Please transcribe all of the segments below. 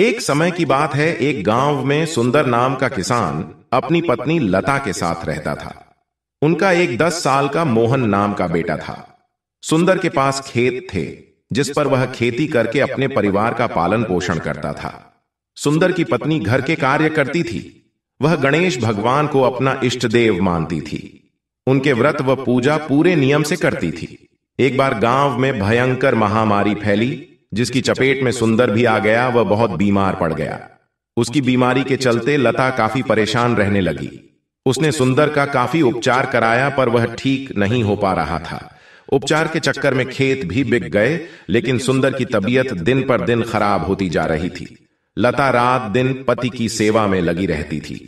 एक समय की बात है एक गांव में सुंदर नाम का किसान अपनी पत्नी लता के साथ रहता था उनका एक दस साल का मोहन नाम का बेटा था सुंदर के पास खेत थे जिस पर वह खेती करके अपने परिवार का पालन पोषण करता था सुंदर की पत्नी घर के कार्य करती थी वह गणेश भगवान को अपना इष्ट देव मानती थी उनके व्रत व पूजा पूरे नियम से करती थी एक बार गांव में भयंकर महामारी फैली जिसकी चपेट में सुंदर भी आ गया वह बहुत बीमार पड़ गया उसकी बीमारी के चलते लता काफी परेशान रहने लगी उसने सुंदर का काफी उपचार कराया पर वह ठीक नहीं हो पा रहा था उपचार के चक्कर में खेत भी बिक गए लेकिन सुंदर की तबीयत दिन पर दिन खराब होती जा रही थी लता रात दिन पति की सेवा में लगी रहती थी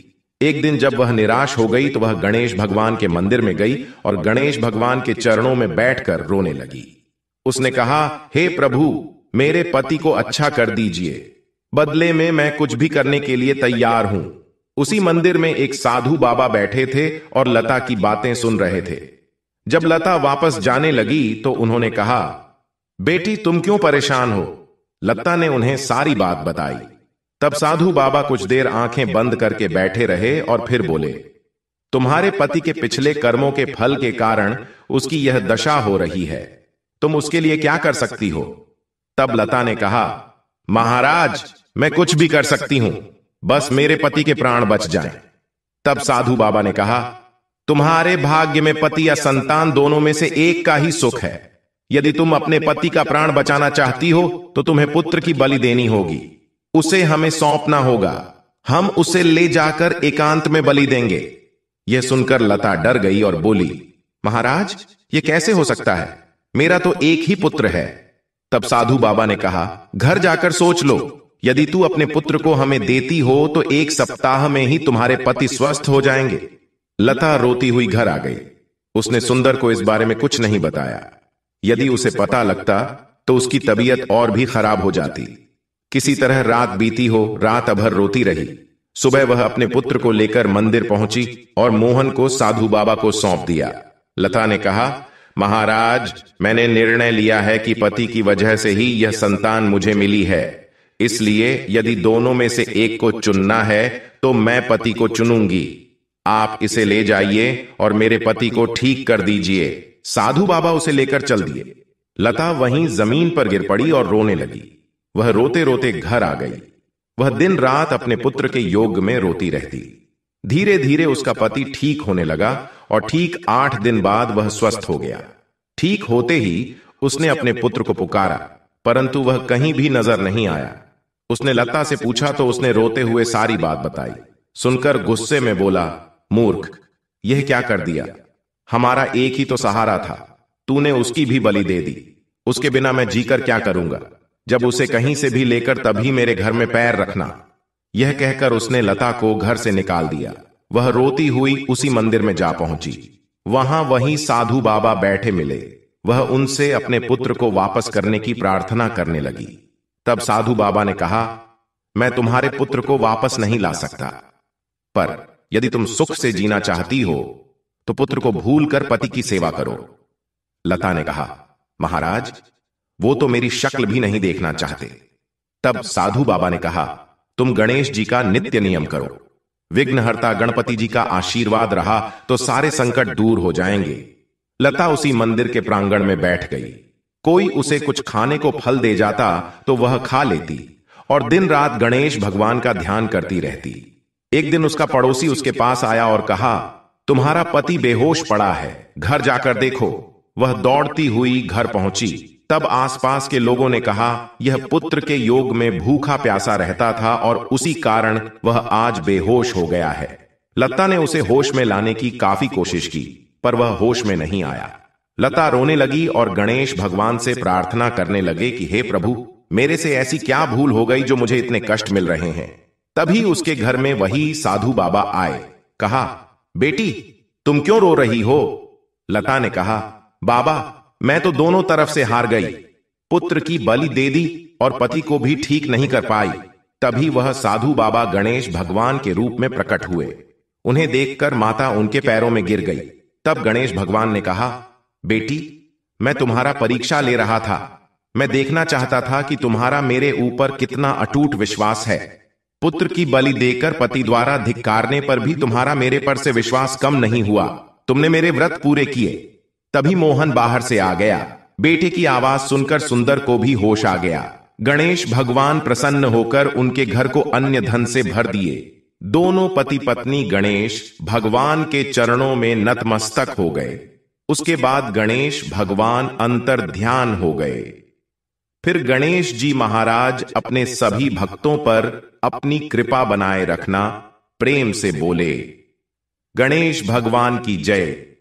एक दिन जब वह निराश हो गई तो वह गणेश भगवान के मंदिर में गई और गणेश भगवान के चरणों में बैठकर रोने लगी उसने कहा हे hey प्रभु मेरे पति को अच्छा कर दीजिए बदले में मैं कुछ भी करने के लिए तैयार हूं उसी मंदिर में एक साधु बाबा बैठे थे और लता की बातें सुन रहे थे जब लता वापस जाने लगी तो उन्होंने कहा बेटी तुम क्यों परेशान हो लता ने उन्हें सारी बात बताई तब साधु बाबा कुछ देर आंखें बंद करके बैठे रहे और फिर बोले तुम्हारे पति के पिछले कर्मों के फल के कारण उसकी यह दशा हो रही है तुम उसके लिए क्या कर सकती हो तब लता ने कहा महाराज मैं कुछ भी कर सकती हूं बस मेरे पति के प्राण बच जाएं। तब साधु बाबा ने कहा तुम्हारे भाग्य में पति या संतान दोनों में से एक का ही सुख है यदि तुम अपने पति का प्राण बचाना चाहती हो तो तुम्हें पुत्र की बलि देनी होगी उसे हमें सौंपना होगा हम उसे ले जाकर एकांत में बलि देंगे यह सुनकर लता डर गई और बोली महाराज यह कैसे हो सकता है मेरा तो एक ही पुत्र है तब साधु बाबा ने कहा घर जाकर सोच लो यदि तू अपने पुत्र को हमें देती हो तो एक सप्ताह में ही तुम्हारे पति स्वस्थ हो जाएंगे लता रोती हुई घर आ गई उसने सुंदर को इस बारे में कुछ नहीं बताया यदि उसे पता लगता तो उसकी तबीयत और भी खराब हो जाती किसी तरह रात बीती हो रात अभर रोती रही सुबह वह अपने पुत्र को लेकर मंदिर पहुंची और मोहन को साधु बाबा को सौंप दिया लता ने कहा महाराज मैंने निर्णय लिया है कि पति की वजह से ही यह संतान मुझे मिली है इसलिए यदि दोनों में से एक को चुनना है तो मैं पति को चुनूंगी आप इसे ले जाइए और मेरे पति को ठीक कर दीजिए साधु बाबा उसे लेकर चल दिए लता वहीं जमीन पर गिर पड़ी और रोने लगी वह रोते रोते घर आ गई वह दिन रात अपने पुत्र के योग में रोती रहती धीरे धीरे उसका पति ठीक होने लगा और ठीक आठ दिन बाद वह स्वस्थ हो गया ठीक होते ही उसने अपने पुत्र को पुकारा परंतु वह कहीं भी नजर नहीं आया उसने लता से पूछा तो उसने रोते हुए सारी बात बताई सुनकर गुस्से में बोला मूर्ख यह क्या कर दिया हमारा एक ही तो सहारा था तूने उसकी भी बलि दे दी उसके बिना मैं जीकर क्या करूंगा जब उसे कहीं से भी लेकर तभी मेरे घर में पैर रखना यह कहकर उसने लता को घर से निकाल दिया वह रोती हुई उसी मंदिर में जा पहुंची वहां वहीं साधु बाबा बैठे मिले वह उनसे अपने पुत्र को वापस करने की प्रार्थना करने लगी तब साधु बाबा ने कहा मैं तुम्हारे पुत्र को वापस नहीं ला सकता पर यदि तुम सुख से जीना चाहती हो तो पुत्र को भूल कर पति की सेवा करो लता ने कहा महाराज वो तो मेरी शक्ल भी नहीं देखना चाहते तब साधु बाबा ने कहा तुम गणेश जी का नित्य नियम करो विघ्नहर्ता गणपति जी का आशीर्वाद रहा तो सारे संकट दूर हो जाएंगे लता उसी मंदिर के प्रांगण में बैठ गई कोई उसे कुछ खाने को फल दे जाता तो वह खा लेती और दिन रात गणेश भगवान का ध्यान करती रहती एक दिन उसका पड़ोसी उसके पास आया और कहा तुम्हारा पति बेहोश पड़ा है घर जाकर देखो वह दौड़ती हुई घर पहुंची तब आसपास के लोगों ने कहा यह पुत्र के योग में भूखा प्यासा रहता था और उसी कारण वह आज बेहोश हो गया है लता ने उसे होश में लाने की काफी कोशिश की पर वह होश में नहीं आया लता रोने लगी और गणेश भगवान से प्रार्थना करने लगे कि हे प्रभु मेरे से ऐसी क्या भूल हो गई जो मुझे इतने कष्ट मिल रहे हैं तभी उसके घर में वही साधु बाबा आए कहा बेटी तुम क्यों रो रही हो लता ने कहा बाबा मैं तो दोनों तरफ से हार गई पुत्र की बलि दे दी और पति को भी ठीक नहीं कर पाई तभी वह साधु बाबा गणेश भगवान के रूप में प्रकट हुए उन्हें देखकर माता उनके पैरों में गिर गई तब गणेश भगवान ने कहा बेटी मैं तुम्हारा परीक्षा ले रहा था मैं देखना चाहता था कि तुम्हारा मेरे ऊपर कितना अटूट विश्वास है पुत्र की बलि देकर पति द्वारा धिक्कारने पर भी तुम्हारा मेरे पर से विश्वास कम नहीं हुआ तुमने मेरे व्रत पूरे किए तभी मोहन बाहर से आ गया बेटे की आवाज सुनकर सुंदर को भी होश आ गया गणेश भगवान प्रसन्न होकर उनके घर को अन्य धन से भर दिए दोनों पति पत्नी गणेश भगवान के चरणों में नतमस्तक हो गए उसके बाद गणेश भगवान अंतर ध्यान हो गए फिर गणेश जी महाराज अपने सभी भक्तों पर अपनी कृपा बनाए रखना प्रेम से बोले गणेश भगवान की जय